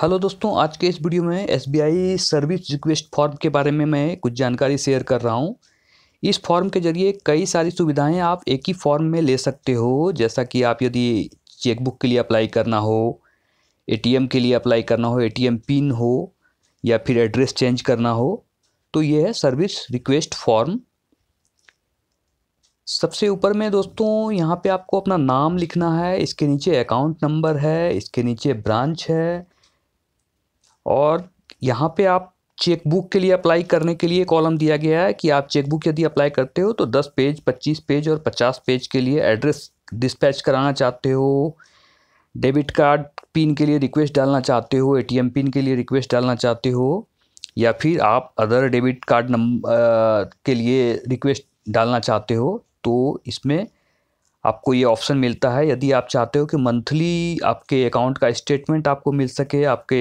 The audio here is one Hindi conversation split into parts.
हेलो दोस्तों आज के इस वीडियो में एस सर्विस रिक्वेस्ट फॉर्म के बारे में मैं कुछ जानकारी शेयर कर रहा हूँ इस फॉर्म के जरिए कई सारी सुविधाएं आप एक ही फॉर्म में ले सकते हो जैसा कि आप यदि चेकबुक के लिए अप्लाई करना हो एटीएम के लिए अप्लाई करना हो एटीएम पिन हो या फिर एड्रेस चेंज करना हो तो ये है सर्विस रिक्वेस्ट फॉर्म सबसे ऊपर में दोस्तों यहाँ पे आपको अपना नाम लिखना है इसके नीचे अकाउंट नंबर है इसके नीचे ब्रांच है और यहाँ पे आप चेकबुक के लिए अप्लाई करने के लिए कॉलम दिया गया है कि आप चेकबुक यदि अप्लाई करते हो तो 10 पेज 25 पेज और 50 पेज के लिए एड्रेस डिस्पैच कराना चाहते हो डेबिट कार्ड पिन के लिए रिक्वेस्ट डालना चाहते हो एटीएम पिन के लिए रिक्वेस्ट डालना चाहते हो या फिर आप अदर डेबिट कार्ड नंबर के लिए रिक्वेस्ट डालना चाहते हो तो इसमें आपको ये ऑप्शन मिलता है यदि आप चाहते हो कि मंथली आपके अकाउंट का स्टेटमेंट आपको मिल सके आपके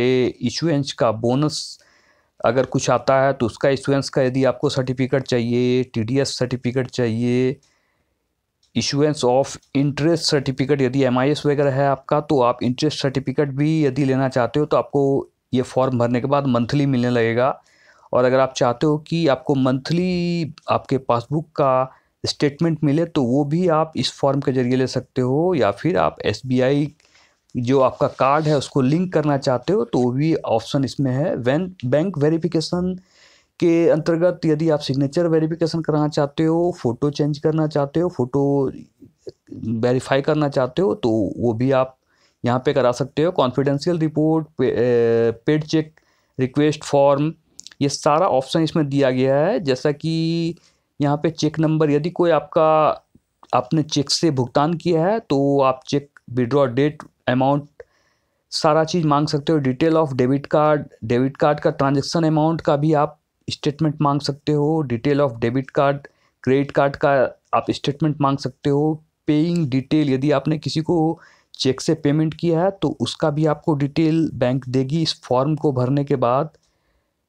इशुएंस का बोनस अगर कुछ आता है तो उसका इशुएंस का यदि आपको सर्टिफिकेट चाहिए टीडीएस सर्टिफिकेट चाहिए इशुएंस ऑफ इंटरेस्ट सर्टिफिकेट यदि एम वगैरह है आपका तो आप इंटरेस्ट सर्टिफिकेट भी यदि लेना चाहते हो तो आपको ये फॉर्म भरने के बाद मंथली मिलने लगेगा और अगर आप चाहते हो कि आपको मंथली आपके पासबुक का स्टेटमेंट मिले तो वो भी आप इस फॉर्म के ज़रिए ले सकते हो या फिर आप एस जो आपका कार्ड है उसको लिंक करना चाहते हो तो वो भी ऑप्शन इसमें है वैन बैंक वेरिफिकेशन के अंतर्गत यदि आप सिग्नेचर वेरिफिकेशन कराना चाहते हो फ़ोटो चेंज करना चाहते हो फ़ोटो वेरीफाई करना चाहते हो तो वो भी आप यहाँ पे करा सकते हो confidential report paid check request form ये सारा ऑप्शन इसमें दिया गया है जैसा कि यहाँ पे चेक नंबर यदि कोई आपका आपने चेक से भुगतान किया है तो आप चेक विड्रॉ डेट अमाउंट सारा चीज़ मांग सकते हो detail of debit card debit card का ट्रांजेक्शन अमाउंट का भी आप स्टेटमेंट मांग सकते हो detail of debit card credit card का आप स्टेटमेंट मांग सकते हो पेइंग डिटेल यदि आपने किसी को चेक से पेमेंट किया है तो उसका भी आपको डिटेल बैंक देगी इस फॉर्म को भरने के बाद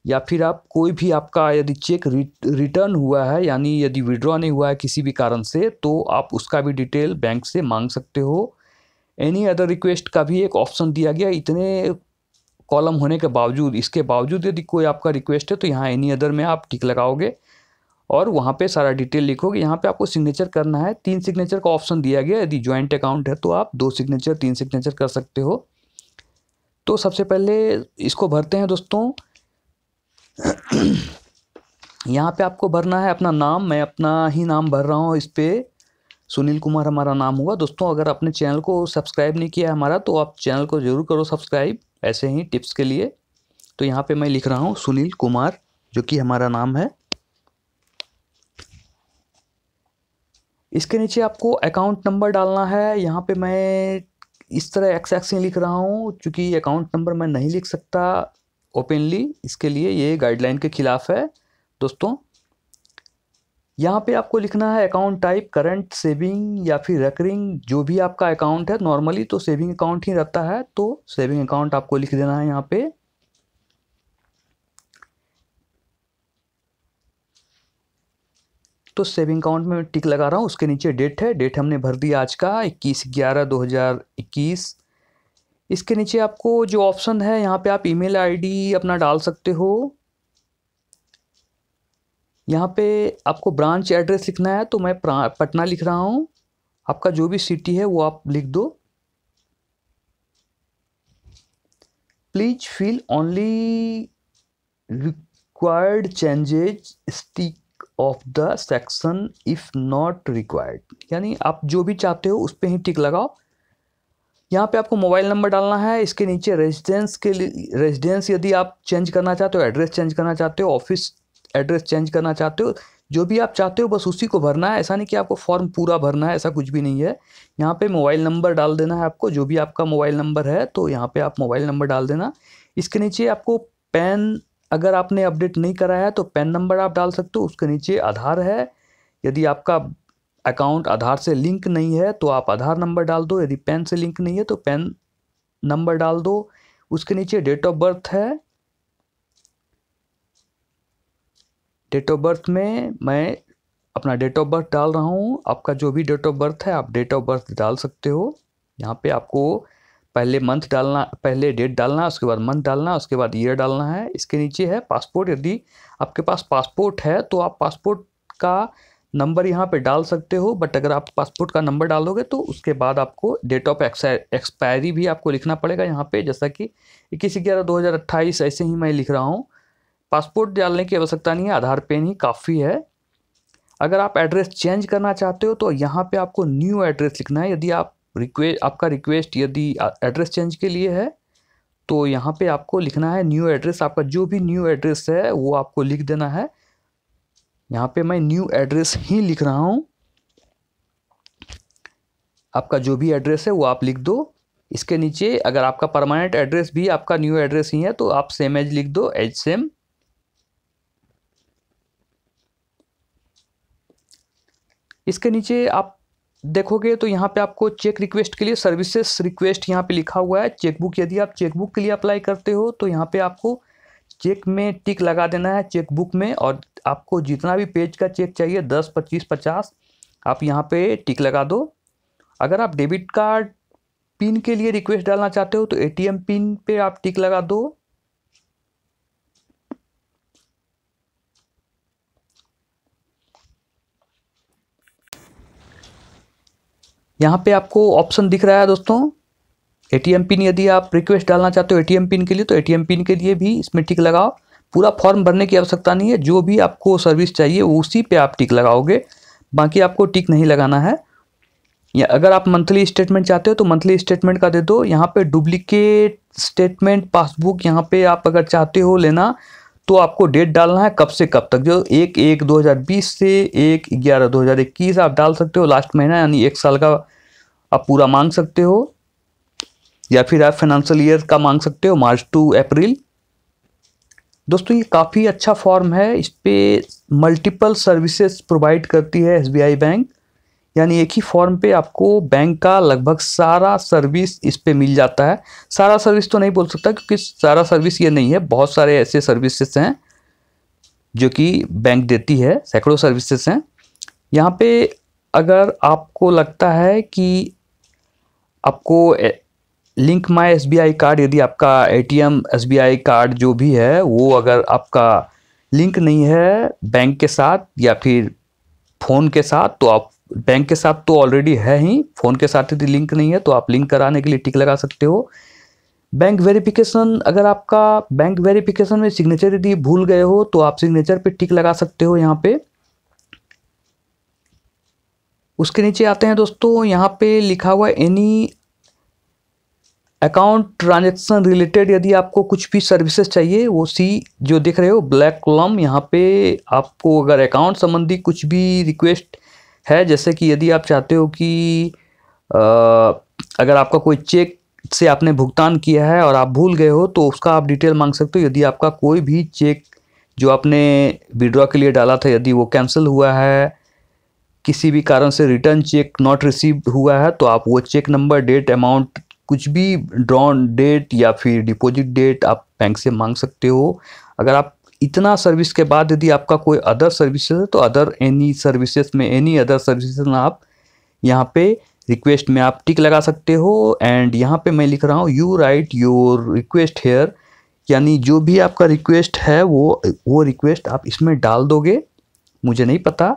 या फिर आप कोई भी आपका यदि चेक रिटर्न हुआ है यानी यदि विड्रॉ नहीं हुआ है किसी भी कारण से तो आप उसका भी डिटेल बैंक से मांग सकते हो एनी अदर रिक्वेस्ट का भी एक ऑप्शन दिया गया इतने कॉलम होने के बावजूद इसके बावजूद यदि कोई आपका रिक्वेस्ट है तो यहाँ एनी अदर में आप टिक लगाओगे और वहाँ पे सारा डिटेल लिखोगे यहाँ पे आपको सिग्नेचर करना है तीन सिग्नेचर का ऑप्शन दिया गया यदि ज्वाइंट अकाउंट है तो आप दो सिग्नेचर तीन सिग्नेचर कर सकते हो तो सबसे पहले इसको भरते हैं दोस्तों यहाँ पे आपको भरना है अपना नाम मैं अपना ही नाम भर रहा हूँ इस पर सुनील कुमार हमारा नाम हुआ दोस्तों अगर आपने चैनल को सब्सक्राइब नहीं किया हमारा तो आप चैनल को ज़रूर करो सब्सक्राइब ऐसे ही टिप्स के लिए तो यहाँ पे मैं लिख रहा हूँ सुनील कुमार जो कि हमारा नाम है इसके नीचे आपको अकाउंट नंबर डालना है यहाँ पे मैं इस तरह एक्स एक्स लिख रहा हूँ चूँकि अकाउंट नंबर मैं नहीं लिख सकता ओपनली इसके लिए ये गाइडलाइन के खिलाफ है दोस्तों यहाँ पे आपको लिखना है अकाउंट टाइप करंट सेविंग या फिर रेकरिंग जो भी आपका अकाउंट है नॉर्मली तो सेविंग अकाउंट ही रहता है तो सेविंग अकाउंट आपको लिख देना है यहाँ पे तो सेविंग अकाउंट में टिक लगा रहा हूँ उसके नीचे डेट है डेट हमने भर दिया आज का इक्कीस ग्यारह दो हज़ार इक्कीस इसके नीचे आपको जो ऑप्शन है यहाँ पे आप ईमेल आईडी अपना डाल सकते हो यहाँ पे आपको ब्रांच एड्रेस लिखना है तो मैं पटना लिख रहा हूँ आपका जो भी सिटी है वो आप लिख दो please fill only required changes strike off the section if not required यानी आप जो भी चाहते हो उस पर ही टिक लगाओ यहाँ पे आपको मोबाइल नंबर डालना है इसके नीचे रेजिडेंस के लिए रेजिडेंस यदि आप चेंज करना चाहते हो एड्रेस चेंज करना चाहते हो ऑफिस एड्रेस चेंज करना चाहते हो जो भी आप चाहते हो बस उसी को भरना है ऐसा नहीं कि आपको फॉर्म पूरा भरना है ऐसा कुछ भी नहीं है यहाँ पे मोबाइल नंबर डाल देना है आपको जो भी आपका मोबाइल नंबर है तो यहाँ पे आप मोबाइल नंबर डाल देना इसके नीचे आपको पैन अगर आपने अपडेट नहीं कराया है तो पैन नंबर आप डाल सकते हो उसके नीचे आधार है यदि आपका अकाउंट आधार से लिंक नहीं है तो आप आधार नंबर डाल दो यदि पैन से लिंक नहीं है तो पैन नंबर डाल दो उसके नीचे डेट ऑफ बर्थ है डेट ऑफ बर्थ में मैं अपना डेट ऑफ बर्थ डाल रहा हूँ आपका जो भी डेट ऑफ बर्थ है आप डेट ऑफ बर्थ डाल सकते हो यहाँ पे आपको पहले मंथ डालना पहले डेट डालना उसके बाद मंथ डालना उसके बाद ईयर डालना है इसके नीचे है पासपोर्ट यदि आपके पास पासपोर्ट है तो आप पासपोर्ट का नंबर यहाँ पे डाल सकते हो बट अगर आप पासपोर्ट का नंबर डालोगे तो उसके बाद आपको डेट ऑफ एक्सपायरी भी आपको लिखना पड़ेगा यहाँ पे जैसा कि इक्कीस ग्यारह दो हज़ार अट्ठाईस ऐसे ही मैं लिख रहा हूँ पासपोर्ट डालने की आवश्यकता नहीं है आधार पेन ही काफ़ी है अगर आप एड्रेस चेंज करना चाहते हो तो यहाँ पे आपको न्यू एड्रेस लिखना है यदि आप रिक्वेस्ट आपका रिक्वेस्ट यदि एड्रेस चेंज के लिए है तो यहाँ पे आपको लिखना है न्यू एड्रेस आपका जो भी न्यू एड्रेस है वो आपको लिख देना है यहाँ पे मैं न्यू एड्रेस ही लिख रहा हूँ आपका जो भी एड्रेस है वो आप लिख दो इसके नीचे अगर आपका परमानेंट एड्रेस भी आपका न्यू एड्रेस ही है तो आप सेम एज लिख दो एज सेम इसके नीचे आप देखोगे तो यहाँ पे आपको चेक रिक्वेस्ट के लिए सर्विसेज रिक्वेस्ट यहाँ पे लिखा हुआ है चेकबुक यदि आप चेकबुक के लिए अप्लाई करते हो तो यहाँ पे आपको चेक में टिक लगा देना है चेक बुक में और आपको जितना भी पेज का चेक चाहिए दस पच्चीस पचास आप यहाँ पे टिक लगा दो अगर आप डेबिट कार्ड पिन के लिए रिक्वेस्ट डालना चाहते हो तो एटीएम पिन पे आप टिक लगा दो यहाँ पे आपको ऑप्शन दिख रहा है दोस्तों एटीएम पिन यदि आप रिक्वेस्ट डालना चाहते हो एटीएम पिन के लिए तो एटीएम पिन के लिए भी इसमें टिक लगाओ पूरा फॉर्म भरने की आवश्यकता नहीं है जो भी आपको सर्विस चाहिए उसी पे आप टिक लगाओगे बाकी आपको टिक नहीं लगाना है या अगर आप मंथली स्टेटमेंट चाहते हो तो मंथली स्टेटमेंट का दे दो यहाँ पे डुप्लीकेट स्टेटमेंट पासबुक यहाँ पे आप अगर चाहते हो लेना तो आपको डेट डालना है कब से कब तक जो एक एक दो से एक ग्यारह दो आप डाल सकते हो लास्ट महीना यानी एक साल का आप पूरा मांग सकते हो या फिर आप फाइनेंशियल ईयर का मांग सकते हो मार्च टू अप्रैल दोस्तों ये काफ़ी अच्छा फॉर्म है इस पर मल्टीपल सर्विसेज प्रोवाइड करती है एस बैंक यानी एक ही फॉर्म पे आपको बैंक का लगभग सारा सर्विस इस पर मिल जाता है सारा सर्विस तो नहीं बोल सकता क्योंकि सारा सर्विस ये नहीं है बहुत सारे ऐसे सर्विसेज हैं जो कि बैंक देती है सैकड़ों सर्विसेज हैं यहाँ पे अगर आपको लगता है कि आपको लिंक माई एस कार्ड यदि आपका ए टी एम कार्ड जो भी है वो अगर आपका लिंक नहीं है बैंक के साथ या फिर फ़ोन के साथ तो आप बैंक के साथ तो ऑलरेडी है ही फ़ोन के साथ यदि लिंक नहीं है तो आप लिंक कराने के लिए टिक लगा सकते हो बैंक वेरिफिकेशन अगर आपका बैंक वेरिफिकेशन में सिग्नेचर यदि भूल गए हो तो आप सिग्नेचर पे टिक लगा सकते हो यहाँ पे उसके नीचे आते हैं दोस्तों यहाँ पे लिखा हुआ एनी अकाउंट ट्रांजेक्शन रिलेटेड यदि आपको कुछ भी सर्विसेज चाहिए वो सी जो देख रहे हो ब्लैक कॉलम यहाँ पे आपको अगर अकाउंट संबंधी कुछ भी रिक्वेस्ट है जैसे कि यदि आप चाहते हो कि आ, अगर आपका कोई चेक से आपने भुगतान किया है और आप भूल गए हो तो उसका आप डिटेल मांग सकते हो यदि आपका कोई भी चेक जो आपने विड्रॉ के लिए डाला था यदि वो कैंसिल हुआ है किसी भी कारण से रिटर्न चेक नॉट रिसीव हुआ है तो आप वो चेक नंबर डेट अमाउंट कुछ भी ड्रॉन डेट या फिर डिपॉजिट डेट आप बैंक से मांग सकते हो अगर आप इतना सर्विस के बाद यदि आपका कोई अदर सर्विस है तो अदर एनी सर्विसेज में एनी अदर सर्विसेज में आप यहाँ पे रिक्वेस्ट में आप टिक लगा सकते हो एंड यहाँ पे मैं लिख रहा हूँ you write your request here यानी जो भी आपका रिक्वेस्ट है वो वो रिक्वेस्ट आप इसमें डाल दोगे मुझे नहीं पता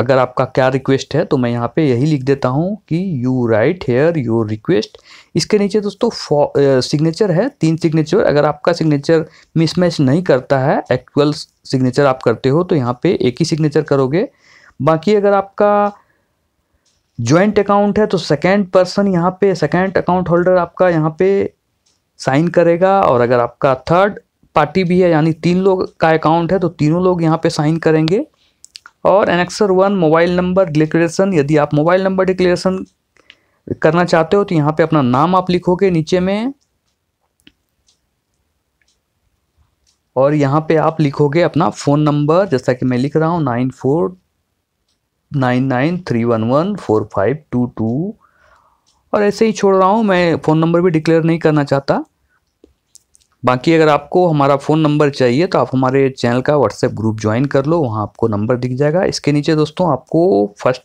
अगर आपका क्या रिक्वेस्ट है तो मैं यहाँ पे यही लिख देता हूँ कि you write here your request इसके नीचे दोस्तों सिग्नेचर है तीन सिग्नेचर अगर आपका सिग्नेचर मिसमैच नहीं करता है एक्चुअल सिग्नेचर आप करते हो तो यहाँ पे एक ही सिग्नेचर करोगे बाकी अगर आपका ज्वाइंट अकाउंट है तो सेकेंड पर्सन यहाँ पे सेकेंड अकाउंट होल्डर आपका यहाँ पे साइन करेगा और अगर आपका थर्ड पार्टी भी है यानी तीन लोग का अकाउंट है तो तीनों लोग यहाँ पे साइन करेंगे और annexure one mobile number declaration यदि आप मोबाइल नंबर डिक्लेरेशन करना चाहते हो तो यहाँ पे अपना नाम आप लिखोगे नीचे में और यहाँ पे आप लिखोगे अपना फ़ोन नंबर जैसा कि मैं लिख रहा हूँ nine four nine nine three one one four five two two और ऐसे ही छोड़ रहा हूँ मैं फ़ोन नंबर भी डिक्लेयर नहीं करना चाहता बाकी अगर आपको हमारा फ़ोन नंबर चाहिए तो आप हमारे चैनल का व्हाट्सएप ग्रुप ज्वाइन कर लो वहाँ आपको नंबर दिख जाएगा इसके नीचे दोस्तों आपको फर्स्ट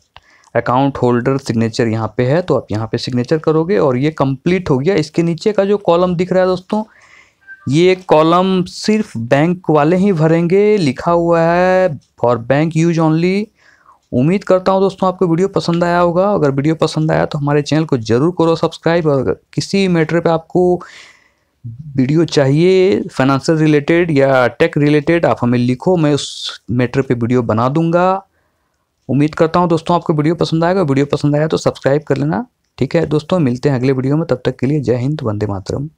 अकाउंट होल्डर सिग्नेचर यहाँ पे है तो आप यहाँ पे सिग्नेचर करोगे और ये कंप्लीट हो गया इसके नीचे का जो कॉलम दिख रहा है दोस्तों ये कॉलम सिर्फ बैंक वाले ही भरेंगे लिखा हुआ है फॉर बैंक यूज ओनली उम्मीद करता हूँ दोस्तों आपको वीडियो पसंद आया होगा अगर वीडियो पसंद आया तो हमारे चैनल को जरूर करो सब्सक्राइब और किसी मैटर पर आपको वीडियो चाहिए फाइनेंशियल रिलेटेड या टेक रिलेटेड आप हमें लिखो मैं उस मैटर पे वीडियो बना दूंगा उम्मीद करता हूँ दोस्तों आपको वीडियो पसंद आएगा वीडियो पसंद आया तो सब्सक्राइब कर लेना ठीक है दोस्तों मिलते हैं अगले वीडियो में तब तक के लिए जय हिंद वंदे मातरम